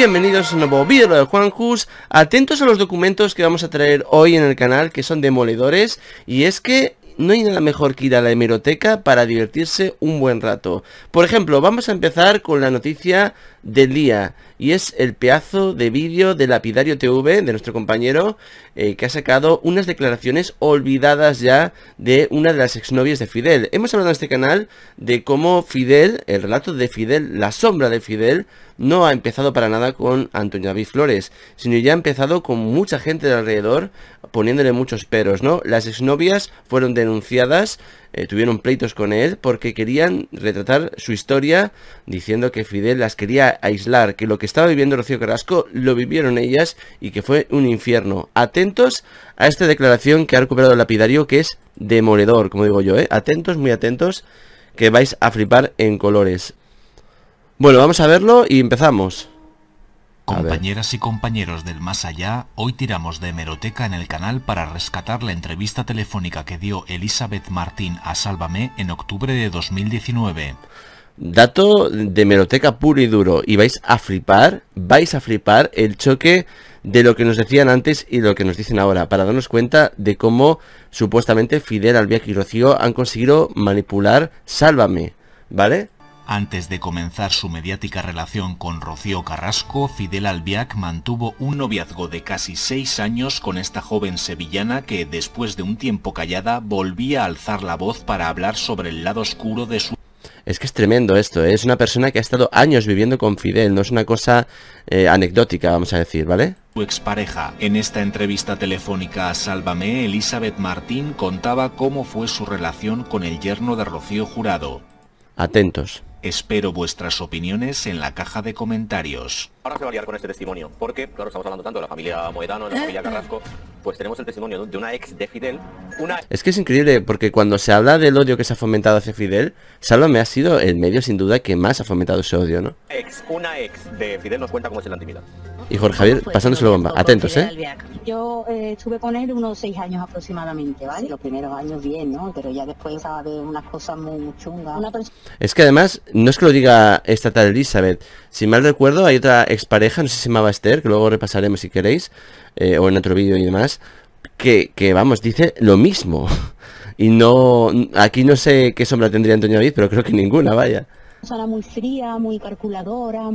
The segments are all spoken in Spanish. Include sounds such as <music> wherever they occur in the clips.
Bienvenidos a un nuevo vídeo de Juan Juanjus, atentos a los documentos que vamos a traer hoy en el canal que son demoledores y es que no hay nada mejor que ir a la hemeroteca para divertirse un buen rato. Por ejemplo, vamos a empezar con la noticia del día y es el pedazo de vídeo de Lapidario TV de nuestro compañero eh, que ha sacado unas declaraciones olvidadas ya de una de las exnovias de Fidel. Hemos hablado en este canal de cómo Fidel, el relato de Fidel, la sombra de Fidel, no ha empezado para nada con Antonio David Flores, sino ya ha empezado con mucha gente de alrededor poniéndole muchos peros, ¿no? Las exnovias fueron denunciadas, eh, tuvieron pleitos con él porque querían retratar su historia diciendo que Fidel las quería aislar, que lo que estaba viviendo Rocío Carrasco lo vivieron ellas y que fue un infierno. Atentos a esta declaración que ha recuperado el lapidario, que es demoledor, como digo yo, ¿eh? Atentos, muy atentos, que vais a flipar en colores. Bueno, vamos a verlo y empezamos. Compañeras y compañeros del más allá, hoy tiramos de hemeroteca en el canal para rescatar la entrevista telefónica que dio Elizabeth Martín a Sálvame en octubre de 2019. Dato de meroteca puro y duro. Y vais a flipar, vais a flipar el choque de lo que nos decían antes y lo que nos dicen ahora, para darnos cuenta de cómo supuestamente Fidel, Albiac y Rocío han conseguido manipular Sálvame, ¿vale? Antes de comenzar su mediática relación con Rocío Carrasco, Fidel Albiac mantuvo un noviazgo de casi seis años con esta joven sevillana que, después de un tiempo callada, volvía a alzar la voz para hablar sobre el lado oscuro de su... Es que es tremendo esto, ¿eh? es una persona que ha estado años viviendo con Fidel, no es una cosa eh, anecdótica, vamos a decir, ¿vale? Su expareja. En esta entrevista telefónica a Sálvame, Elizabeth Martín contaba cómo fue su relación con el yerno de Rocío Jurado. Atentos. Espero vuestras opiniones en la caja de comentarios. Ahora se va a liar con este testimonio, porque, claro, estamos hablando tanto de la familia Moedano, de la familia Carrasco, pues tenemos el testimonio de una ex de Fidel, una... Es que es increíble, porque cuando se habla del odio que se ha fomentado hacia Fidel, me ha sido el medio, sin duda, que más ha fomentado ese odio, ¿no? Ex, una ex de Fidel nos cuenta cómo es el intimidad y Jorge Javier pues, pasándose la bomba. Atentos, ¿eh? Yo eh, estuve con él unos seis años aproximadamente, ¿vale? Los primeros años bien, ¿no? Pero ya después a unas cosas muy chungas. es que además, no es que lo diga esta tal Elizabeth. Si mal recuerdo, hay otra expareja, no sé si se llamaba Esther, que luego repasaremos si queréis, eh, o en otro vídeo y demás, que, que vamos, dice lo mismo. <laughs> Y no, aquí no sé qué sombra tendría Antonio David, pero creo que ninguna, vaya persona muy fría, muy calculadora,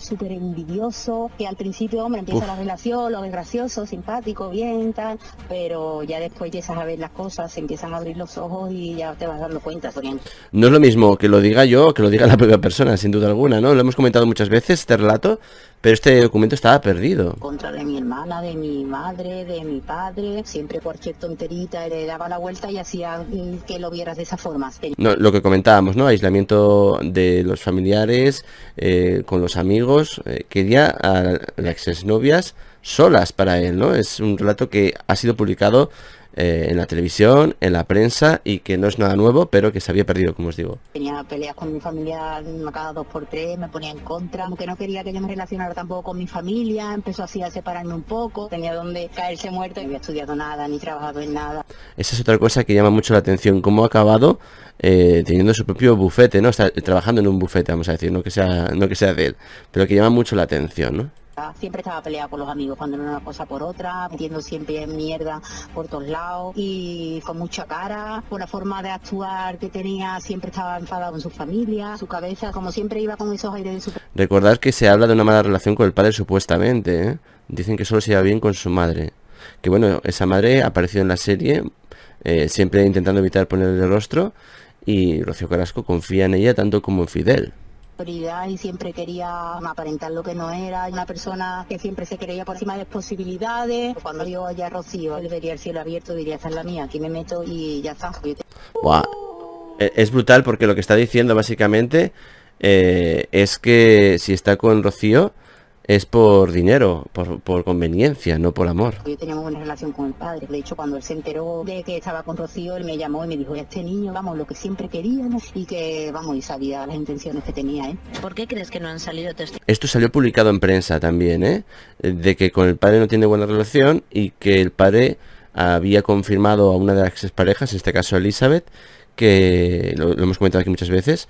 súper envidioso, que al principio, hombre, empieza la relación, lo gracioso, simpático, bien, tal, pero ya después empiezas a ver las cosas, empiezas empiezan a abrir los ojos y ya te vas dando cuenta, también. No es lo mismo que lo diga yo que lo diga la propia persona, sin duda alguna, ¿no? Lo hemos comentado muchas veces, este relato, pero este documento estaba perdido. Contra de mi hermana, de mi madre, de mi padre, siempre cualquier tonterita le daba la vuelta y hacía mm, que lo vieras de esa forma. No, lo que comentábamos, ¿no? Aislamiento de eh, los familiares, eh, con los amigos, eh, quería a las novias solas para él, ¿no? Es un relato que ha sido publicado eh, en la televisión, en la prensa y que no es nada nuevo, pero que se había perdido, como os digo. Tenía peleas con mi familia cada dos por tres, me ponía en contra, aunque no quería que yo me relacionara tampoco con mi familia, empezó así a separarme un poco, tenía donde caerse muerto, no había estudiado nada, ni trabajado en nada. Esa es otra cosa que llama mucho la atención, cómo ha acabado eh, teniendo su propio bufete, ¿no? Está eh, trabajando en un bufete, vamos a decir, no que sea, no que sea de él, pero que llama mucho la atención, ¿no? Siempre estaba peleada con los amigos, cuando era una cosa por otra, metiendo siempre mierda por todos lados y con mucha cara, con la forma de actuar que tenía, siempre estaba enfadado con su familia, su cabeza, como siempre iba con esos aires de su... Recordad que se habla de una mala relación con el padre supuestamente, ¿eh? Dicen que solo se lleva bien con su madre. Que bueno, esa madre ha aparecido en la serie, eh, siempre intentando evitar ponerle el rostro, y Rocío Carrasco confía en ella tanto como en Fidel y siempre quería aparentar lo que no era, una persona que siempre se creía por encima de posibilidades. Cuando yo allá Rocío, él vería el cielo abierto, diría, esta es la mía, aquí me meto y ya está. E, es brutal porque lo que está diciendo básicamente eh, es que si está con Rocío, es por dinero, por, conveniencia, no por amor. Yo tenía muy buena relación con el padre. De hecho, cuando él se enteró de que estaba con Rocío, él me llamó y me dijo, este niño, vamos, lo que siempre queríamos y que, vamos, y sabía las intenciones que tenía, ¿eh? ¿Por qué crees que no han salido testigos? Esto salió publicado en prensa también, ¿eh? De que con el padre no tiene buena relación y que el padre había confirmado a una de las parejas, en este caso Elizabeth, que lo, lo hemos comentado aquí muchas veces,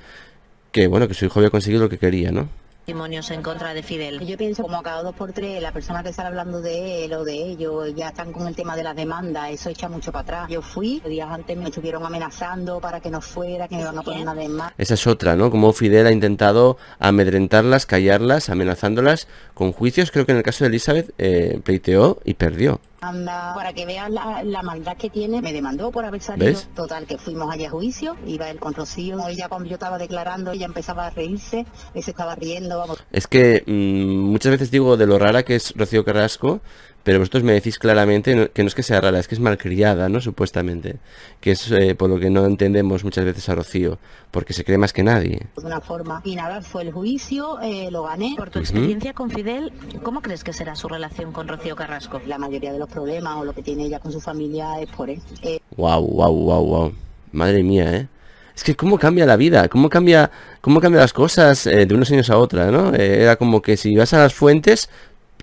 que bueno, que su hijo había conseguido lo que quería, ¿no? testimonios en contra de Fidel. Yo pienso como cada dos por tres, la persona que están hablando de él o de ellos, ya están con el tema de las demandas, eso echa mucho para atrás. Yo fui, días antes me estuvieron amenazando para que no fuera, que me van a poner una demanda. Esa es otra, ¿no? Como Fidel ha intentado amedrentarlas, callarlas, amenazándolas con juicios, creo que en el caso de Elizabeth eh, pleiteó y perdió. Anda, para que veas la, maldad que tiene, me demandó por haber salido. Total, que fuimos allá a juicio, iba él con Rocío, ella cuando yo estaba declarando, ella empezaba a reírse, se estaba riendo, vamos. Es que mm, muchas veces digo de lo rara que es Rocío Carrasco, pero vosotros me decís claramente que no es que sea rara, es que es malcriada, ¿no? Supuestamente, que es eh, por lo que no entendemos muchas veces a Rocío, porque se cree más que nadie. De una forma, y nada, fue el juicio, eh, lo gané. Por tu experiencia con Fidel, ¿cómo crees que será su relación con Rocío Carrasco? La mayoría de los problemas o lo que tiene ella con su familia es por él. Eh, guau, Wow, wow, wow, Madre mía, ¿eh? es que cómo cambia la vida, cómo cambia, cómo las cosas de unos años a otra, ¿no? era como que si vas a las fuentes,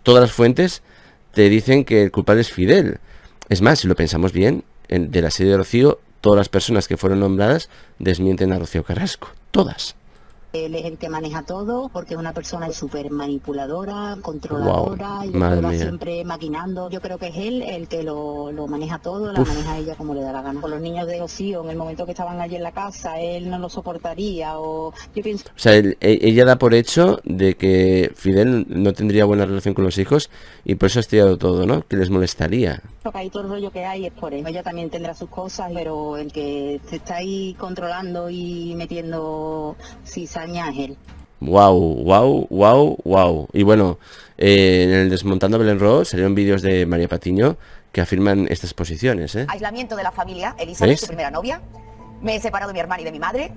todas las fuentes, te dicen que el culpable es Fidel. Es más, si lo pensamos bien, de la serie de Rocío, todas las personas que fueron nombradas desmienten a Rocío Carrasco. Todas. Él es el que maneja todo porque es una persona súper manipuladora, controladora, y va siempre maquinando. Yo creo que es él el que lo, maneja todo, la maneja ella como le da la gana. Con los niños de Ocio, en el momento que estaban allí en la casa, él no lo soportaría o yo pienso... O sea, ella da por hecho de que Fidel no tendría buena relación con los hijos y por eso ha estudiado todo, ¿no? Que les molestaría y todo el rollo que hay es por eso. Ella también tendrá sus cosas, pero el que se está ahí controlando y metiendo cizaña es él. Wow, wow, wow, wow. Y bueno, eh, en el Desmontando Belén salieron vídeos de María Patiño que afirman estas posiciones. ¿eh? Aislamiento de la familia, Elisa su primera novia. Me he separado de mi hermana y de mi madre.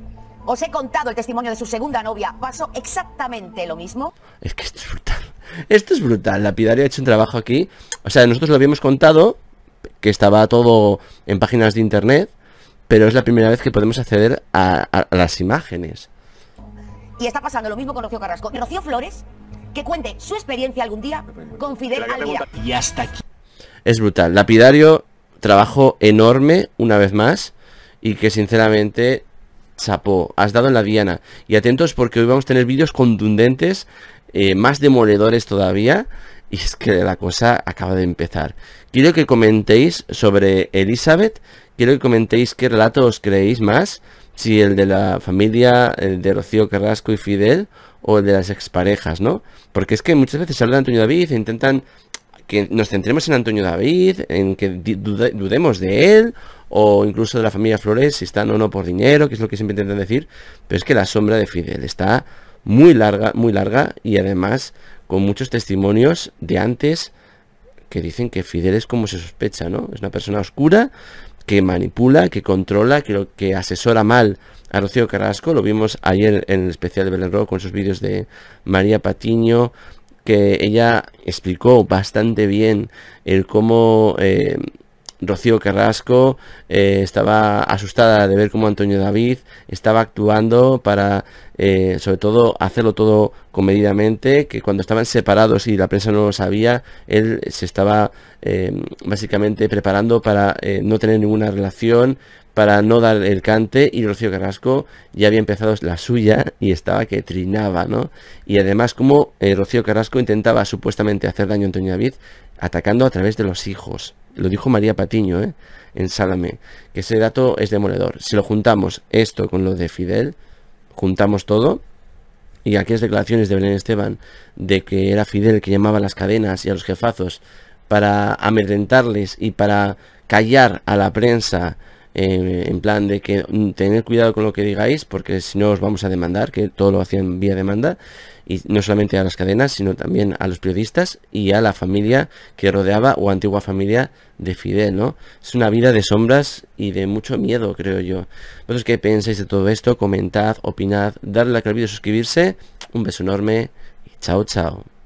Os he contado el testimonio de su segunda novia. Pasó exactamente lo mismo. Es que es brutal. Esto es brutal. Lapidario ha hecho un trabajo aquí. O sea, nosotros lo habíamos contado, que estaba todo en páginas de internet, pero es la primera vez que podemos acceder a, las imágenes. Y está pasando lo mismo con Rocío Carrasco. Rocío Flores, que cuente su experiencia algún día con Fidel aquí. Es brutal. Lapidario, trabajo enorme, una vez más, y que sinceramente chapó, has dado en la diana. Y atentos porque hoy vamos a tener vídeos contundentes eh, más demoledores todavía. Y es que la cosa acaba de empezar. Quiero que comentéis sobre Elizabeth. Quiero que comentéis qué relato os creéis más. Si el de la familia, el de Rocío Carrasco y Fidel, o el de las exparejas, ¿no? Porque es que muchas veces se habla de Antonio David e intentan que nos centremos en Antonio David, en que dudemos de él, o incluso de la familia Flores, si están o no por dinero, que es lo que siempre intentan decir. Pero es que la sombra de Fidel está muy larga, muy larga y además con muchos testimonios de antes que dicen que Fidel es como se sospecha, ¿no? Es una persona oscura que manipula, que controla, que, que asesora mal a Rocío Carrasco. Lo vimos ayer en el especial de Belén Rojo con sus vídeos de María Patiño, que ella explicó bastante bien el cómo eh, Rocío Carrasco eh, estaba asustada de ver cómo Antonio David estaba actuando para, eh, sobre todo, hacerlo todo comedidamente, que cuando estaban separados y la prensa no lo sabía, él se estaba eh, básicamente preparando para no tener ninguna relación, para no dar el cante y Rocío Carrasco ya había empezado la suya y estaba que trinaba, ¿no? Y además como Rocío Carrasco intentaba supuestamente hacer daño a Antonio David atacando a través de los hijos lo dijo María Patiño ¿eh? en Sálame, que ese dato es demoledor. Si lo juntamos esto con lo de Fidel, juntamos todo, y aquellas declaraciones de Belén Esteban de que era Fidel que llamaba a las cadenas y a los jefazos para amedrentarles y para callar a la prensa en plan de que mm, tener cuidado con lo que digáis, porque si no os vamos a demandar, que todo lo hacían vía demanda, y no solamente a las cadenas, sino también a los periodistas y a la familia que rodeaba o antigua familia de Fidel, ¿no? Es una vida de sombras y de mucho miedo, creo yo. ¿Vosotros qué pensáis de todo esto? Comentad, opinad, darle like al vídeo, suscribirse. Un beso enorme y chao, chao.